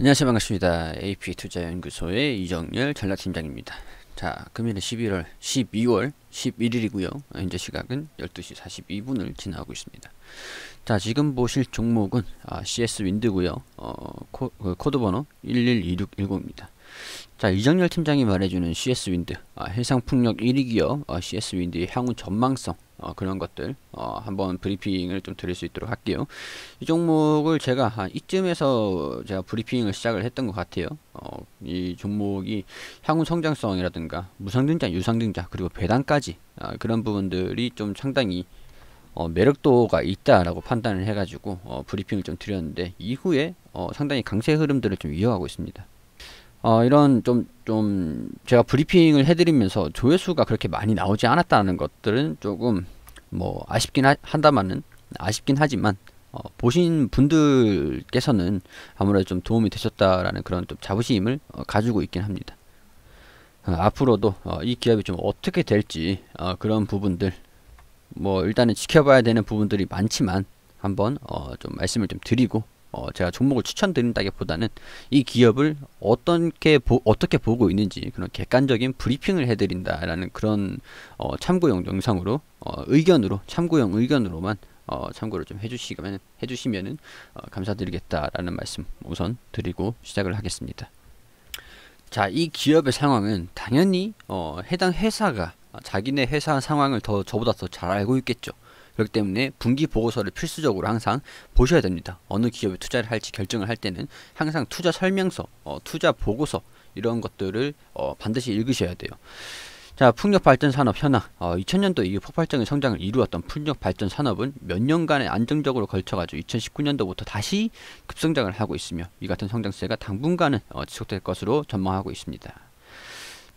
안녕하세요 반갑습니다. AP투자연구소의 이정열 전략팀장입니다. 자 금일은 11월 12월 11일이고요. 현재 시각은 12시 42분을 지나고 있습니다. 자 지금 보실 종목은 아, CS 윈드고요. 어, 코, 그 드 번호 112610입니다. 자이정렬 팀장이 말해주는 CS윈드 아, 해상풍력 1위 기업 아, CS윈드의 향후 전망성 어, 그런 것들 어, 한번 브리핑을 좀 드릴 수 있도록 할게요 이 종목을 제가 한 아, 이쯤에서 제가 브리핑을 시작을 했던 것 같아요 어, 이 종목이 향후 성장성이라든가 무상등자유상등자 그리고 배당까지 아, 그런 부분들이 좀 상당히 어, 매력도가 있다라고 판단을 해가지고 어, 브리핑을 좀 드렸는데 이후에 어, 상당히 강세 흐름들을 좀 이어가고 있습니다. 어, 이런 좀, 좀, 제가 브리핑을 해드리면서 조회수가 그렇게 많이 나오지 않았다는 것들은 조금, 뭐, 아쉽긴 하, 한다만은 아쉽긴 하지만, 어, 보신 분들께서는 아무래도 좀 도움이 되셨다라는 그런 좀 자부심을 어, 가지고 있긴 합니다. 어, 앞으로도 어, 이 기업이 좀 어떻게 될지 어, 그런 부분들 뭐 일단은 지켜봐야 되는 부분들이 많지만 한번 어, 좀 말씀을 좀 드리고 어, 제가 종목을 추천드린다기보다는 이 기업을 어떻게 보, 어떻게 보고 있는지 그런 객관적인 브리핑을 해드린다라는 그런 어, 참고용 영상으로 어, 의견으로 참고용 의견으로만 어, 참고를 좀 해주시면 해주시면은 어, 감사드리겠다라는 말씀 우선 드리고 시작을 하겠습니다. 자, 이 기업의 상황은 당연히 어, 해당 회사가 아, 자기네 회사 상황을 더 저보다 더 잘 알고 있겠죠. 그렇기 때문에 분기 보고서를 필수적으로 항상 보셔야 됩니다. 어느 기업에 투자를 할지 결정을 할 때는 항상 투자 설명서, 어, 투자 보고서 이런 것들을 어, 반드시 읽으셔야 돼요. 자, 풍력발전산업 현황. 어, 2000년도 이후 폭발적인 성장을 이루었던 풍력발전산업은 몇 년간의 안정적으로 걸쳐가지고 2019년도부터 다시 급성장을 하고 있으며 이 같은 성장세가 당분간은 어, 지속될 것으로 전망하고 있습니다.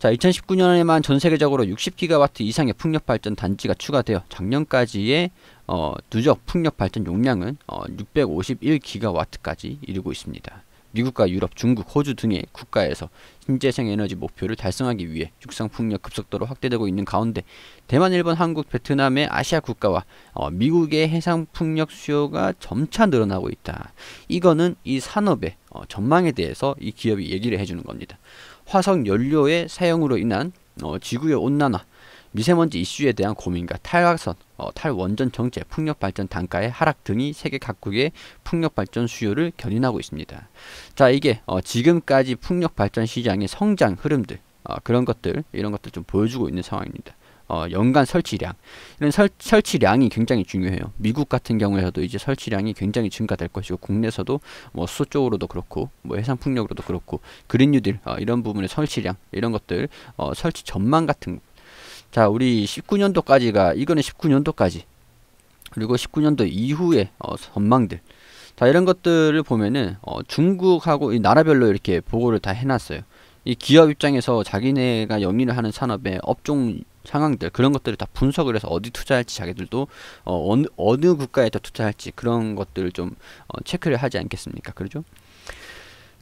자, 2019년에만 전 세계적으로 60기가와트 이상의 풍력 발전 단지가 추가되어 작년까지의 어, 누적 풍력 발전 용량은 어, 651기가와트까지 이르고 있습니다. 미국과 유럽, 중국, 호주 등의 국가에서 신재생 에너지 목표를 달성하기 위해 육상 풍력 급속도로 확대되고 있는 가운데 대만, 일본, 한국, 베트남의 아시아 국가와 어, 미국의 해상 풍력 수요가 점차 늘어나고 있다. 이거는 이 산업의 어, 전망에 대해서 이 기업이 얘기를 해주는 겁니다. 화석 연료의 사용으로 인한 어, 지구의 온난화, 미세먼지 이슈에 대한 고민과 탈각선, 어, 탈원전 정체, 풍력발전 단가의 하락 등이 세계 각국의 풍력발전 수요를 견인하고 있습니다. 자, 이게 어, 지금까지 풍력발전 시장의 성장 흐름들, 어, 그런 것들, 이런 것들 좀 보여주고 있는 상황입니다. 어, 연간 설치량 이런 설, 설치량이 굉장히 중요해요. 미국 같은 경우에도 서 이제 설치량이 굉장히 증가될 것이고 국내에서도 뭐 수소 쪽으로도 그렇고 뭐 해상 풍력으로도 그렇고 그린 뉴딜 어, 이런 부분의 설치량 이런 것들 어, 설치 전망 같은 자 우리 19년도까지가 이거는 19년도까지 그리고 19년도 이후의 어, 전망들 자 이런 것들을 보면은 어, 중국하고 이 나라별로 이렇게 보고를 다 해놨어요. 이 기업 입장에서 자기네가 영리를 하는 산업의 업종 상황들 그런 것들을 다 분석을 해서 어디 투자할지 자기들도 어, 어느, 어느 국가에 더 투자할지 그런 것들을 좀 어, 체크를 하지 않겠습니까? 그렇죠?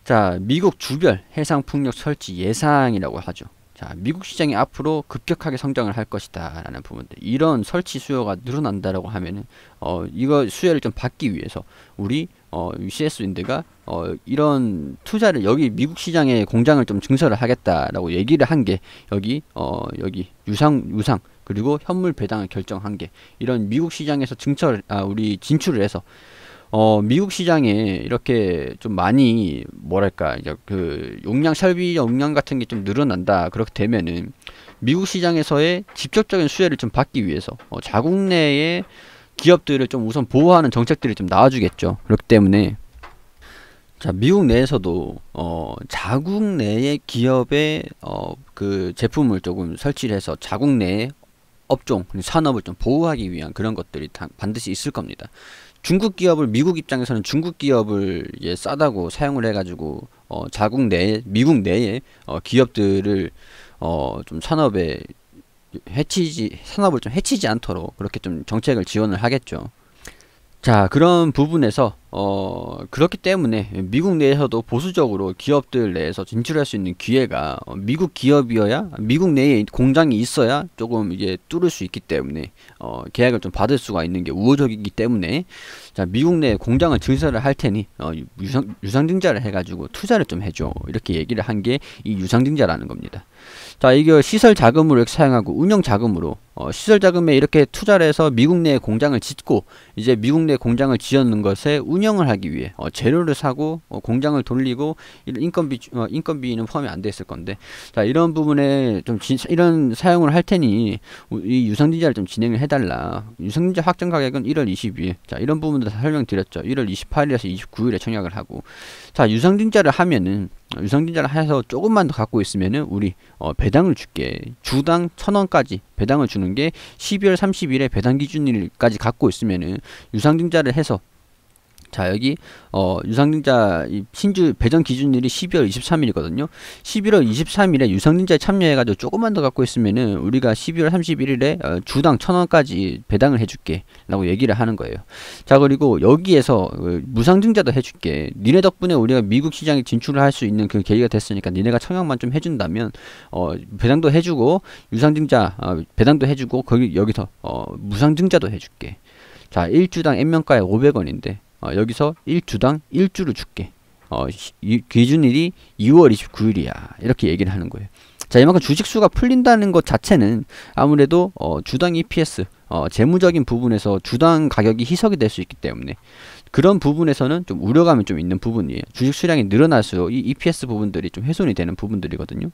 자, 미국 주별 해상 풍력 설치 예상이라고 하죠. 자, 미국 시장이 앞으로 급격하게 성장을 할 것이다라는 부분들. 이런 설치 수요가 늘어난다라고 하면은 어, 이거 수혜를 좀 받기 위해서 우리 어, c s 인드가 어, 이런 투자를 여기 미국 시장에 공장을 좀 증설을 하겠다라고 얘기를 한 게 여기 어, 여기 유상 유상 그리고 현물 배당을 결정한 게 이런 미국 시장에서 증설 아 우리 진출을 해서 어, 미국 시장에 이렇게 좀 많이 뭐랄까 이제 그 용량 설비 용량 같은 게 좀 늘어난다 그렇게 되면은 미국 시장에서의 직접적인 수혜를 좀 받기 위해서 어, 자국 내에 기업들을 좀 우선 보호하는 정책들이 좀 나와주겠죠. 그렇기 때문에 자 미국 내에서도 어 자국 내의 기업의 어 그 제품을 조금 설치 해서 자국 내의 업종 산업을 좀 보호하기 위한 그런 것들이 반드시 있을 겁니다. 중국 기업을 미국 입장에서는 중국 기업을 예, 싸다고 사용을 해가지고 어, 자국 내 미국 내에 어, 기업들을 어, 좀 산업에 해치지 산업을 좀 해치지 않도록 그렇게 좀 정책을 지원을 하겠죠. 자 그런 부분에서 어 그렇기 때문에 미국 내에서도 보수적으로 기업들 내에서 진출할 수 있는 기회가 어, 미국 기업이어야 미국 내에 공장이 있어야 조금 이제 뚫을 수 있기 때문에 어 계약을 좀 받을 수가 있는 게 우호적이기 때문에 자 미국 내에 공장을 증설을 할 테니 어 유상 유상증자를 해가지고 투자를 좀 해줘 이렇게 얘기를 한 게 이 유상증자라는 겁니다. 자 이거 시설 자금으로 이렇게 사용하고 운영 자금으로 어, 시설 자금에 이렇게 투자를 해서 미국 내에 공장을 짓고 이제 미국 내 공장을 지었는 것에 운영을 하기 위해 어, 재료를 사고 어, 공장을 돌리고 인건비 어, 인건비는 포함이 안됐을 건데 자 이런 부분에 좀 진, 이런 사용을 할 테니 이 유상증자를 좀 진행을 해달라 유상증자 확정 가격은 1월 22일 자 이런 부분도 다 설명드렸죠 1월 28일에서 29일에 청약을 하고 자 유상증자를 하면은 유상증자를 해서 조금만 더 갖고 있으면은 우리 어, 배당을 줄게 주당 천 원까지 배당을 주는 게 12월 30일에 배당 기준일까지 갖고 있으면은 유상증자를 해서 자 여기 어, 유상증자 신주 배정 기준일이 12월 23일이거든요. 11월 23일에 유상증자에 참여해가지고 조금만 더 갖고 있으면은 우리가 12월 31일에 어, 주당 천 원까지 배당을 해줄게라고 얘기를 하는 거예요. 자 그리고 여기에서 어, 무상증자도 해줄게. 니네 덕분에 우리가 미국 시장에 진출을 할 수 있는 그 계기가 됐으니까 니네가 청약만 좀 해준다면 어, 배당도 해주고 유상증자 어, 배당도 해주고 거기 여기서 어, 무상증자도 해줄게. 자 1주당 N명가에 500원인데 어, 여기서 1주당 1주를 줄게. 어, 기준일이 2월 29일이야. 이렇게 얘기를 하는 거예요. 자 이만큼 주식수가 풀린다는 것 자체는 아무래도 어, 주당 EPS 어, 재무적인 부분에서 주당 가격이 희석이 될 수 있기 때문에 그런 부분에서는 좀 우려감이 좀 있는 부분이에요. 주식 수량이 늘어날수록 이 EPS 부분들이 좀 훼손이 되는 부분들이거든요.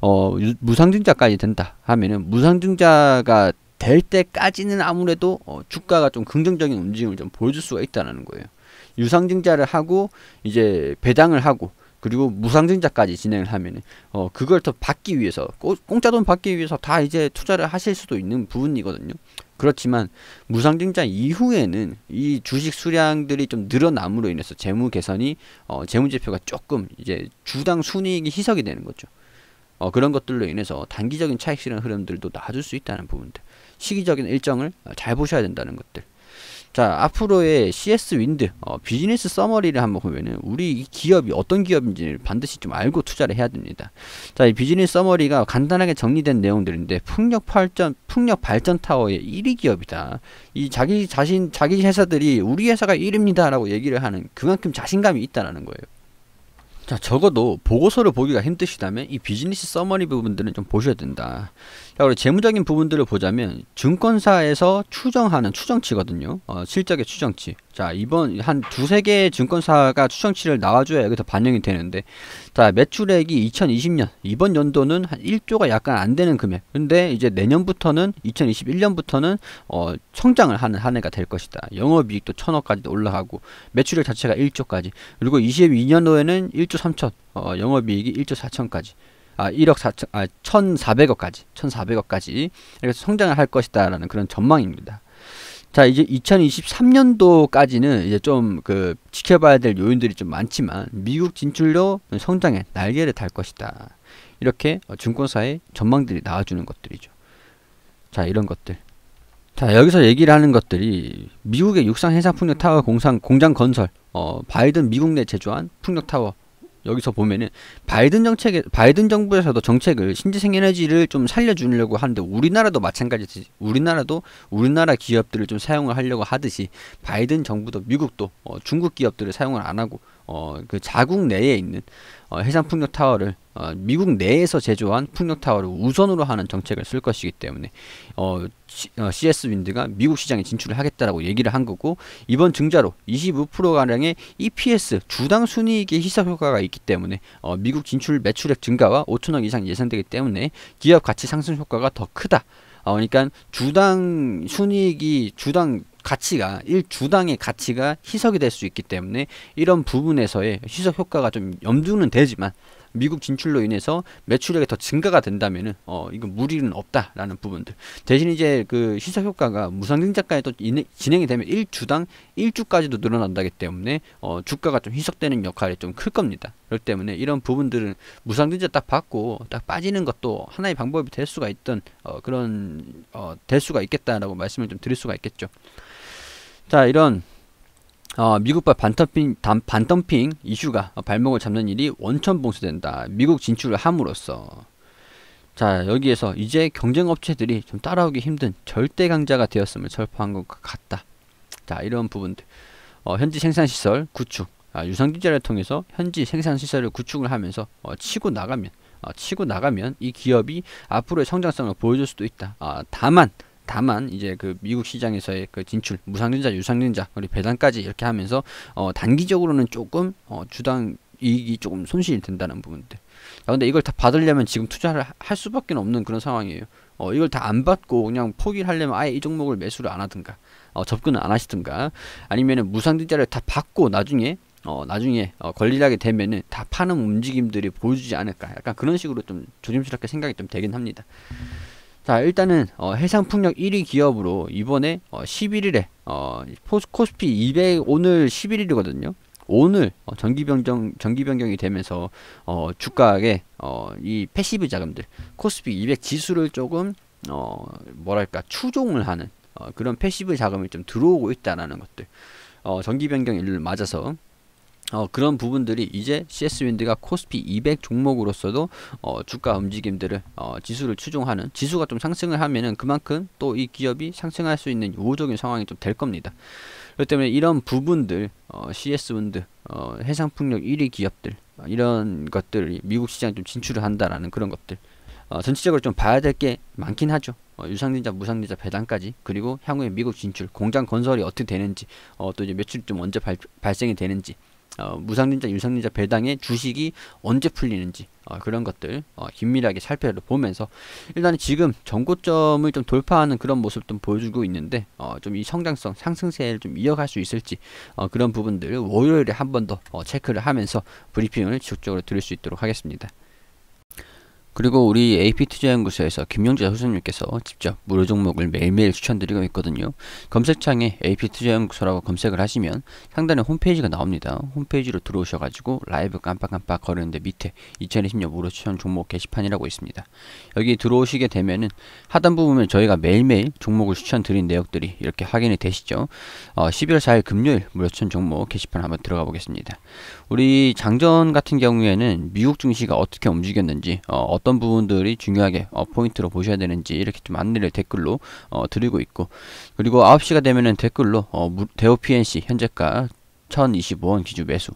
어, 무상증자까지 된다 하면은 무상증자가 될 때까지는 아무래도 어, 주가가 좀 긍정적인 움직임을 좀 보여줄 수가 있다는 거예요. 유상증자를 하고 이제 배당을 하고 그리고 무상증자까지 진행을 하면어 그걸 더 받기 위해서 공짜 돈 받기 위해서 다 이제 투자를 하실 수도 있는 부분이거든요. 그렇지만 무상증자 이후에는 이 주식 수량들이 좀 늘어남으로 인해서 재무 개선이 어 재무 지표가 조금 이제 주당 순이익이 희석이 되는 거죠. 어, 그런 것들로 인해서 단기적인 차익 실현 흐름들도 나아수 있다는 부분들 시기적인 일정을 어, 잘 보셔야 된다는 것들 자 앞으로의 CS 윈드 어, 비즈니스 서머리를 한번 보면은 우리 이 기업이 어떤 기업인지를 반드시 좀 알고 투자를 해야 됩니다 자 이 비즈니스 서머리가 간단하게 정리된 내용들인데 풍력 발전 풍력 발전 타워의 1위 기업이다 이 자기 자신 자기 회사들이 우리 회사가 1위입니다 라고 얘기를 하는 그만큼 자신감이 있다라는 거예요 자, 적어도 보고서를 보기가 힘드시다면 이 비즈니스 서머리 부분들은 좀 보셔야 된다. 자, 우리 재무적인 부분들을 보자면 증권사에서 추정하는 추정치거든요. 어, 실적의 추정치. 자 이번 한 두세 개의 증권사가 추정치를 나와줘야 여기서 반영이 되는데 자 매출액이 2020년 이번 연도는 한 1조가 약간 안 되는 금액 근데 이제 내년부터는 2021년부터는 어 성장을 하는 한 해가 될 것이다 영업이익도 천억까지 올라가고 매출액 자체가 1조까지 그리고 22년 후에는 1조 3천 어 영업이익이 1조 4천까지 아, 1억 4천, 아, 1,400억까지, 1,400억까지, 이렇게 성장을 할 것이다라는 그런 전망입니다. 자 이제 2023년도까지는 이제 좀 그 지켜봐야 될 요인들이 좀 많지만 미국 진출로 성장의 날개를 달 것이다. 이렇게 증권사의 전망들이 나와주는 것들이죠. 자 이런 것들. 자 여기서 얘기를 하는 것들이 미국의 육상 해상 풍력 타워 공상 공장 건설, 어, 바이든 미국 내 제조한 풍력 타워 여기서 보면은 바이든 정책 바이든 정부에서도 정책을 신재생 에너지를 좀 살려주려고 하는데 우리나라도 마찬가지지 우리나라도 우리나라 기업들을 좀 사용을 하려고 하듯이 바이든 정부도 미국도 어, 중국 기업들을 사용을 안 하고 어, 그 자국 내에 있는 어, 해상 풍력 타워를 어, 미국 내에서 제조한 풍력 타워를 우선으로 하는 정책을 쓸 것이기 때문에 어, CS 어, 윈드가 미국 시장에 진출을 하겠다라고 얘기를 한 거고 이번 증자로 25% 가량의 EPS 주당 순이익의 희석 효과가 있기 때문에 어, 미국 진출 매출액 증가와 5천억 이상 예상되기 때문에 기업 가치 상승 효과가 더 크다. 어, 그러니까 주당 순이익이 주당 가치가 일주당의 가치가 희석이 될 수 있기 때문에 이런 부분에서의 희석 효과가 좀 염두는 되지만 미국 진출로 인해서 매출액이 더 증가가 된다면어 이건 무리는 없다라는 부분들 대신 이제 그 시사 효과가 무상증자가에 또 진행이 되면 1주당 1주까지도 늘어난다기 때문에 어 주가가 좀 희석되는 역할이 좀 클 겁니다. 그렇기 때문에 이런 부분들은 무상증자 딱 받고 딱 빠지는 것도 하나의 방법이 될 수가 있던 어 그런 어될 수가 있겠다라고 말씀을 좀 드릴 수가 있겠죠. 자 이런 어, 미국발 반덤핑, 단, 반덤핑 이슈가 발목을 잡는 일이 원천봉쇄된다. 미국 진출을 함으로써 자 여기에서 이제 경쟁업체들이 좀 따라오기 힘든 절대강자가 되었음을 설포한것 같다. 자 이런 부분들 어, 현지 생산시설 구축 아, 유상증자를 통해서 현지 생산시설을 구축을 하면서 어, 치고 나가면 어, 치고 나가면 이 기업이 앞으로의 성장성을 보여줄 수도 있다. 아, 다만 다만 이제 그 미국 시장에서의 그 진출 무상증자 유상증자 그리고 배당까지 이렇게 하면서 어 단기적으로는 조금 어 주당 이익이 조금 손실이 된다는 부분들 야, 근데 이걸 다 받으려면 지금 투자를 할 수밖에 없는 그런 상황이에요 어 이걸 다 안 받고 그냥 포기를 하려면 아예 이 종목을 매수를 안 하든가 어 접근을 안 하시든가 아니면은 무상증자를 다 받고 나중에 어, 나중에 어, 권리하게 되면은 다 파는 움직임들이 보여주지 않을까 약간 그런 식으로 좀 조심스럽게 생각이 좀 되긴 합니다. 음. 자 일단은 어, 해상풍력 1위 기업으로 이번에 어, 11일에 어, 포스, 코스피 200 오늘 11일이거든요. 오늘 어, 전기 변경 전기 변경이 되면서 어, 주가에 어, 이 패시브 자금들 코스피 200 지수를 조금 어, 뭐랄까 추종을 하는 어, 그런 패시브 자금이 좀 들어오고 있다라는 것들 어, 전기 변경 일을 맞아서 어, 그런 부분들이 이제 CS윈드가 코스피 200 종목으로서도 어, 주가 움직임들을 어, 지수를 추종하는 지수가 좀 상승을 하면은 그만큼 또 이 기업이 상승할 수 있는 우호적인 상황이 좀 될 겁니다. 그렇기 때문에 이런 부분들 어, CS윈드 어, 해상풍력 1위 기업들 이런 것들 이 미국 시장 좀 진출을 한다라는 그런 것들 어, 전체적으로 좀 봐야 될 게 많긴 하죠. 어, 유상증자, 무상증자 배당까지 그리고 향후에 미국 진출, 공장 건설이 어떻게 되는지 어, 또 이제 매출이 좀 언제 발, 발생이 되는지 어, 무상증자, 유상증자 배당의 주식이 언제 풀리는지 어, 그런 것들 어, 긴밀하게 살펴보면서 일단 지금 전고점을 좀 돌파하는 그런 모습 좀 보여주고 있는데 어, 좀 이 성장성 상승세를 좀 이어갈 수 있을지 어, 그런 부분들 월요일에 한 번더 어, 체크를 하면서 브리핑을 지속적으로 드릴 수 있도록 하겠습니다. 그리고 우리 AP투자연구소에서 김용재 선생님께서 직접 무료 종목을 매일매일 추천드리고 있거든요. 검색창에 AP투자연구소라고 검색을 하시면 상단에 홈페이지가 나옵니다. 홈페이지로 들어오셔가지고 라이브 깜빡깜빡 거리는데 밑에 2020년 무료 추천 종목 게시판이라고 있습니다. 여기 들어오시게 되면은 하단부 분면 저희가 매일매일 종목을 추천드린 내역들이 이렇게 확인이 되시죠. 어, 12월 4일 금요일 무료 추천 종목 게시판 한번 들어가 보겠습니다. 우리 장전 같은 경우에는 미국 증시가 어떻게 움직였는지 어, 떤 부분들이 중요하게 어, 포인트로 보셔야 되는지 이렇게 좀 안내를 댓글로 어, 드리고 있고 그리고 9시가 되면은 댓글로 어, 대우 PNC 현재가 1025원 기준 매수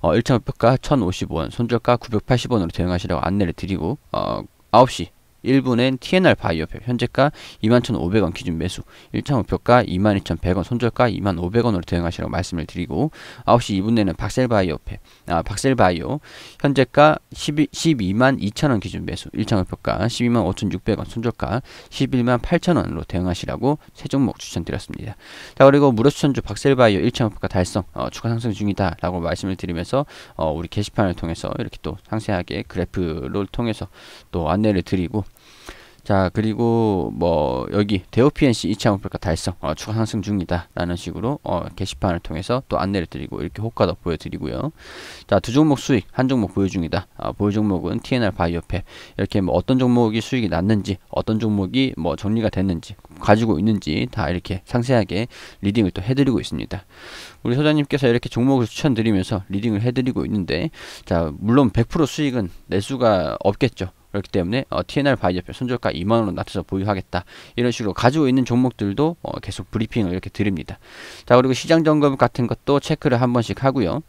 어, 1차 목표가 1055원 손절가 980원으로 대응하시라고 안내를 드리고 어, 9시 1분엔 TNR 바이오 표 현재가 21,500원 기준 매수 1차 목표가 22,100원 손절가 2만500원으로 대응하시라고 말씀을 드리고 9시 2분 내는 박셀바이오 표 아, 박셀바이오 현재가 12, 2만 2천원 기준 매수 1차 목표가 12만 5,600원 손절가 11만 8천원으로 대응하시라고 세 종목 추천드렸습니다 자 그리고 무료 추천주 박셀바이오 1차 목표가 달성 어, 추가 상승 중이다 라고 말씀을 드리면서 어, 우리 게시판을 통해서 이렇게 또 상세하게 그래프를 통해서 또 안내를 드리고 자 그리고 뭐 여기 대우 PNC 2차 목표가 달성 어, 추가 상승 중이다 라는 식으로 어, 게시판을 통해서 또 안내를 드리고 이렇게 호가도 보여드리고요 자 두 종목 수익 한 종목 보유 중이다 어, 보유 종목은 TNR 바이오팹 이렇게 뭐 어떤 종목이 수익이 났는지 어떤 종목이 뭐 정리가 됐는지 가지고 있는지 다 이렇게 상세하게 리딩을 또 해드리고 있습니다 우리 소장님께서 이렇게 종목을 추천드리면서 리딩을 해드리고 있는데 자 물론 100% 수익은 낼수가 없겠죠 그렇기 때문에 어, TNR 바이저표 손절가 2만원으로 낮춰서 보유하겠다. 이런 식으로 가지고 있는 종목들도 어, 계속 브리핑을 이렇게 드립니다. 자 그리고 시장 점검 같은 것도 체크를 한 번씩 하고요.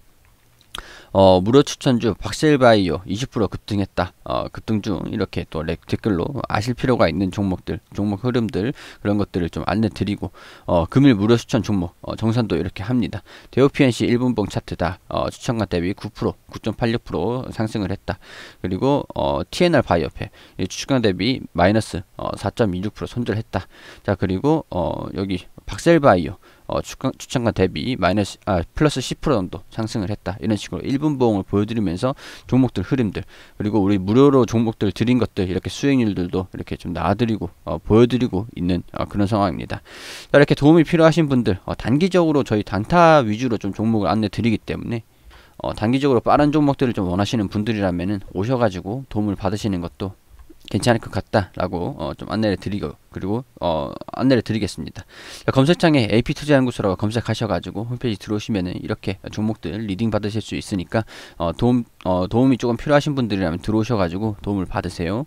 어, 무료 추천주 박셀바이오 20% 급등했다. 어, 급등 중 이렇게 또 댓글로 아실 필요가 있는 종목들, 종목 흐름들 그런 것들을 좀 안내 드리고 어, 금일 무료 추천 종목 어, 정산도 이렇게 합니다. 대우 PNC 1분봉 차트다. 어, 추천가 대비 9% 9.86% 상승을 했다. 그리고 어, TNR 바이오페 추천가 대비 마이너스 어, 4.26% 손절했다. 자 그리고 어, 여기 박셀바이오 어, 추천, 추천가 대비 마이너스 아, 플러스 10% 정도 상승을 했다 이런 식으로 1분 보험을 보여드리면서 종목들 흐름들 그리고 우리 무료로 종목들 드린 것들 이렇게 수익률들도 이렇게 좀놔드리고 어, 보여드리고 있는 어, 그런 상황입니다 자, 이렇게 도움이 필요하신 분들 어, 단기적으로 저희 단타 위주로 좀 종목을 안내 드리기 때문에 어, 단기적으로 빠른 종목들을 좀 원하시는 분들이라면 오셔가지고 도움을 받으시는 것도 괜찮을 것 같다라고 어, 좀 안내를 드리고 그리고 어, 안내를 드리겠습니다. 검색창에 AP 투자 연구소라고 검색하셔가지고 홈페이지 들어오시면은 이렇게 종목들 리딩 받으실 수 있으니까 어, 도움 어, 도움이 조금 필요하신 분들이라면 들어오셔가지고 도움을 받으세요.